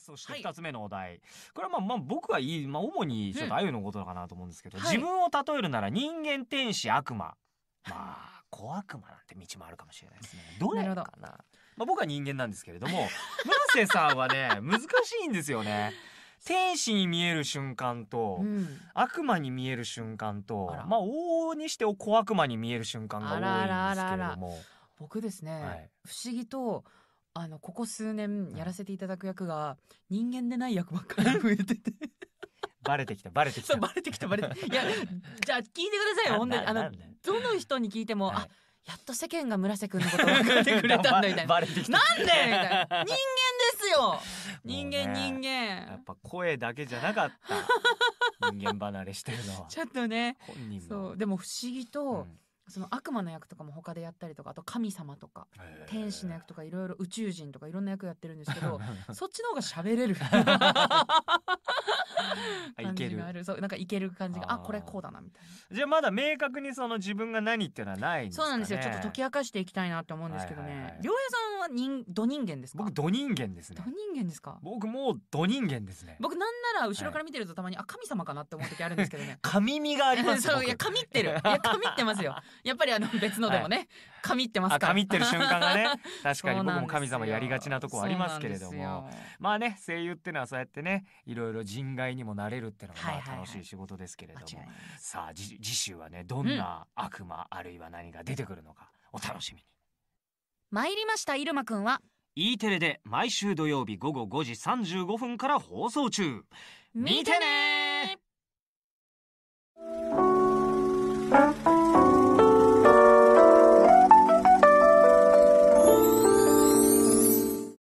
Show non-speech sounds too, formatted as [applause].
そして2つ目のお題、はい、これはまあまあ僕はいい、まあ、主にちょっとあゆのことかなと思うんですけど、うんはい、自分を例えるなら人間天使悪魔まあ小悪魔なんて道もあるかもしれないですねどれかなまあ、僕は人間なんですけれども村瀬さんはね難しいんですよね天使に見える瞬間と、うん、悪魔に見える瞬間とまあ往々にして小悪魔に見える瞬間が多いんですけれども僕ですね、はい、不思議とあのここ数年やらせていただく役が、人間でない役ばっかり増えてて [laughs] バレてきたバレてきたバレてきたバレてきたいやじゃあ聞いてください本当にあのどの人に聞いても、はい、あやっと世間が村瀬君のことを分かってくれたんだみたいな。なんでみたいな。人 [laughs] 間よ [laughs] 人間、人間やっぱ声だけじゃなかった [laughs] 人間離れしてるのはちょっとね本人そうでも不思議と、うんその悪魔の役とかも他でやったりとかあと神様とか天使の役とかいろいろ宇宙人とかいろんな役やってるんですけど [laughs] そっちの方が喋れるじがあるそうなんかいける感じがあこれこうだなみたいなじゃあまだ明確にその自分が何っていうのはないんですか、ね、そうなんですよちょっと解き明かしていきたいなって思うんですけどね良平、はいはい、さんは人ど人間ですか僕ど人間ですねど人間ですか僕もうど人間ですね僕なんなら後ろから見てるとたまに、はい、あ神様かなって思う時あるんですけどね [laughs] 神みがあります [laughs] そういや神ってるいや神ってますよやっぱりあの別のでもね、神ってますか神ってる瞬間がね [laughs] 確かに僕も神様やりがちなとこありますけれどもまあね声優っていうのはそうやってねいろいろ人外にもなれるっていうのがまあ楽しい仕事ですけれども、さあ次週はねどんな悪魔、あるいは何が出てくるのかお楽しみに参りました入間くんは E テレで毎週土曜日午後5時35分から放送中見てね